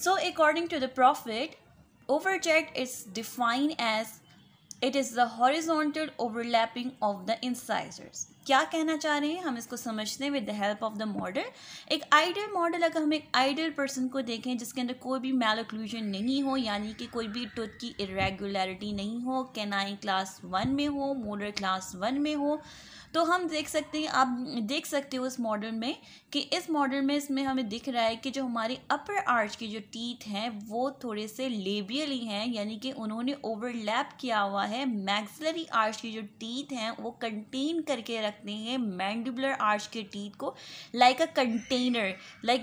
So, according to the Prophet, overjet is defined as it is the horizontal overlapping of the incisors क्या कहना चाह रहे हैं हम इसको समझते हैं with the help of the model एक आइडियल मॉडल अगर हम एक आइडियल पर्सन को देखें जिसके अंदर कोई भी मेलोक्लूजन नहीं हो यानी कि कोई भी टुथ की इरेगुलरिटी नहीं हो कैनाई क्लास वन में हो मोडर क्लास वन में हो तो हम देख सकते हैं आप देख सकते हो इस मॉडल में कि इस मॉडल में इसमें हमें दिख रहा है कि जो हमारे अपर आर्च की जो टीथ हैं वो थोड़े से लेबियली हैं यानी कि उन्होंने ओवरलैप किया हुआ है मैक्सलरी आर्च की जो टीथ हैं वो कंटेन करके रखते हैं मैंडुलर आर्च के टीथ को लाइक अ कंटेनर लाइक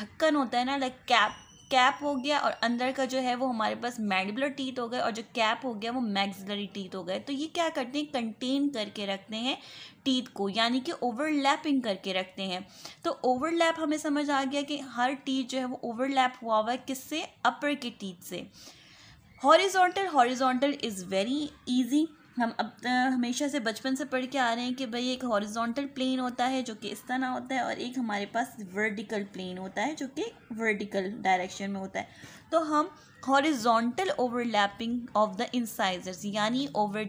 ढक्कन होता है ना लाइक कैप कैप हो गया और अंदर का जो है वो हमारे पास मैडिबुलर टीथ हो गए और जो कैप हो गया वो मैक्सिलरी टीथ हो गए तो ये क्या करते हैं कंटेन करके रखते हैं टीथ को यानी कि ओवरलैपिंग करके रखते हैं तो ओवरलैप हमें समझ आ गया कि हर टीथ जो है वो ओवरलैप हुआ हुआ है किससे अपर के टीथ से horizontal horizontal is very easy हम अब हमेशा से बचपन से पढ़ के आ रहे हैं कि भाई एक हॉरिजॉन्टल प्लेन होता है जो कि इस तरह होता है और एक हमारे पास वर्टिकल प्लेन होता है जो कि वर्टिकल डायरेक्शन में होता है तो हम horizontal overlapping of the incisors यानी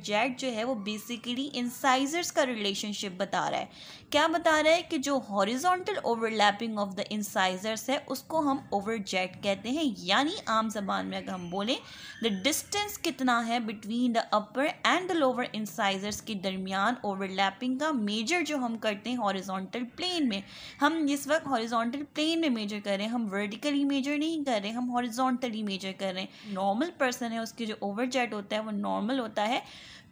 जेट जो है वो बेसिकली इंसाइजर्स का रिलेशनशिप बता रहा है क्या बता रहा है कि जो horizontal overlapping of the incisors है उसको हम जेट कहते हैं यानी आम जबान में अगर हम बोलें द डिस्टेंस कितना है between the upper and the lower incisors के दरमियान ओवरलैपिंग का मेजर जो हम करते हैं हॉरिजॉन्टल प्लेन में हम इस वक्त हॉरिजॉन्टल प्लेन में मेजर कर रहे हैं हम वर्टिकली मेजर नहीं कर रहे हम हॉरिजॉन्टल कौन ऑर्थोडोंटली मेजर कर रहे हैं नॉर्मल पर्सन है उसके जो ओवर जेट होता है वो नॉर्मल होता है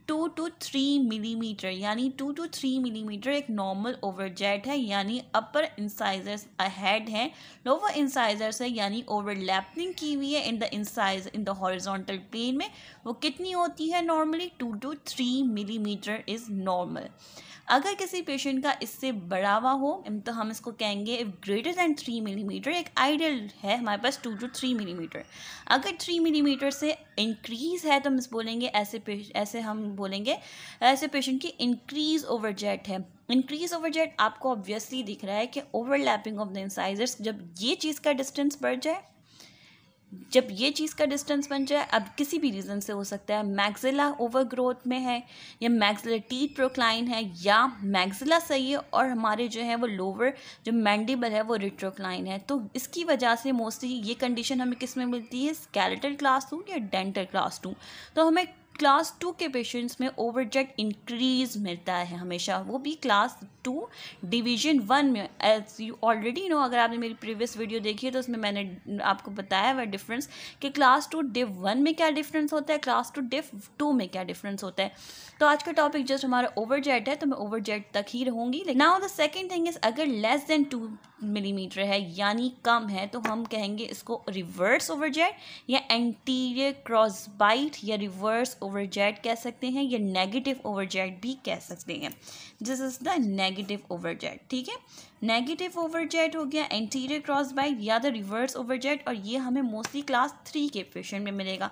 टू टू थ्री मिलीमीटर यानी टू टू थ्री मिलीमीटर एक नॉर्मल ओवर जेट है यानी अपर इंसाइजर्स अहेड हैं लोअर इंसाइजर्स है यानी ओवरलैपिंग की हुई है in the incise in the horizontal plane में वो कितनी होती है normally two two three millimeter is normal अगर किसी पेशेंट का इससे बढ़ावा हो तो हम इसको कहेंगे if greater than three millimeter एक आइडियल है हमारे पास टू टू थ्री मिलीमीटर अगर थ्री मिलीमीटर से इंक्रीज़ है तो हम इस बोलेंगे ऐसे ऐसे हम बोलेंगे ऐसे पेशेंट की इंक्रीज़ ओवर जेट है इंक्रीज ओवर जेट आपको ऑब्वियसली दिख रहा है कि ओवरलैपिंग ऑफ द इंसाइजर्स जब ये चीज़ का डिस्टेंस बढ़ जाए जब ये चीज़ का डिस्टेंस बन जाए अब किसी भी रीज़न से हो सकता है मैगजिला ओवर ग्रोथ में है या मैगजिला टी प्रोक्लाइन है या मैगजिला सही है और हमारे जो है वो लोअर जो मैंडिबल है वो रिट्रोक्लाइन है तो इसकी वजह से मोस्टली ये कंडीशन हमें किस में मिलती है स्केलेटल क्लास टू या डेंटल क्लास टू तो हमें क्लास टू के पेशेंट्स में ओवरजेट इंक्रीज मिलता है हमेशा वो भी क्लास टू डिवीजन वन में एज यू ऑलरेडी नो अगर आपने मेरी प्रीवियस वीडियो देखी है तो उसमें मैंने आपको बताया हुआ डिफरेंस कि क्लास टू डिव वन में क्या डिफरेंस होता है क्लास टू डिव टू में क्या डिफरेंस होता है तो आज का टॉपिक जस्ट हमारा ओवरजेट है तो मैं ओवरजेट तक ही रहूँगी लेकिन now the second thing is अगर लेस देन टू मिलीमीटर है यानी कम है तो हम कहेंगे इसको रिवर्स ओवरजेट या एंटीरियर क्रॉस बाइट या रिवर्स ओवर ओवरजेट कह सकते हैं या नेगेटिव ओवरजेट भी कह सकते हैं this is the negative overjet ठीक है नेगेटिव ओवरजेट हो गया एंटीरियर क्रॉस बाइक या द रिवर्स ओवरजेट और ये हमें मोस्टली क्लास थ्री के क्वेश्चन में मिलेगा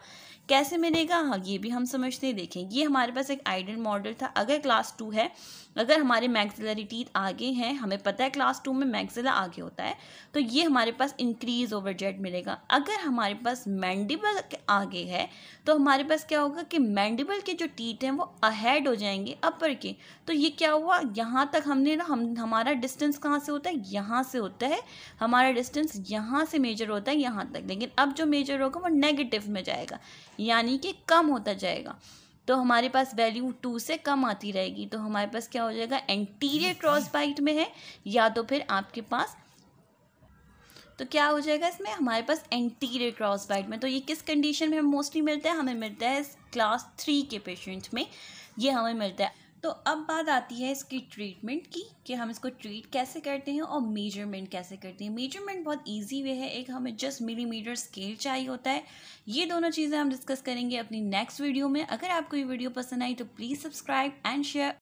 कैसे मिलेगा हाँ ये भी हम समझते हैं देखें ये हमारे पास एक आइडियल मॉडल था अगर क्लास टू है अगर हमारे मैगजिलरी टीथ आगे हैं हमें पता है क्लास टू में मैगजिला आगे होता है तो ये हमारे पास इंक्रीज ओवरजेट मिलेगा अगर हमारे पास मैंडिबल आगे है तो हमारे पास क्या होगा कि कि मैंडिबल के जो टीट हैं वो अहेड हो जाएंगे अपर के तो ये क्या हुआ यहाँ तक हमने ना हम हमारा डिस्टेंस कहाँ से होता है यहाँ से होता है हमारा डिस्टेंस यहाँ से मेजर होता है यहाँ तक लेकिन अब जो मेजर होगा वो नेगेटिव में जाएगा यानी कि कम होता जाएगा तो हमारे पास वैल्यू टू से कम आती रहेगी तो हमारे पास क्या हो जाएगा एंटीरियर क्रॉस बाइट में है या तो फिर आपके पास तो क्या हो जाएगा इसमें हमारे पास एंटीरियर क्रॉस बाइट में तो ये किस कंडीशन में हमें मोस्टली मिलता है हमें मिलता है क्लास थ्री के पेशेंट में ये हमें मिलता है तो अब बात आती है इसकी ट्रीटमेंट की कि हम इसको ट्रीट कैसे करते हैं और मेजरमेंट कैसे करते हैं मेजरमेंट बहुत इजी वे है एक हमें जस्ट मिलीमीटर स्केल चाहिए होता है ये दोनों चीज़ें हम डिस्कस करेंगे अपनी नेक्स्ट वीडियो में अगर आपको ये वीडियो पसंद आई तो प्लीज़ सब्सक्राइब एंड शेयर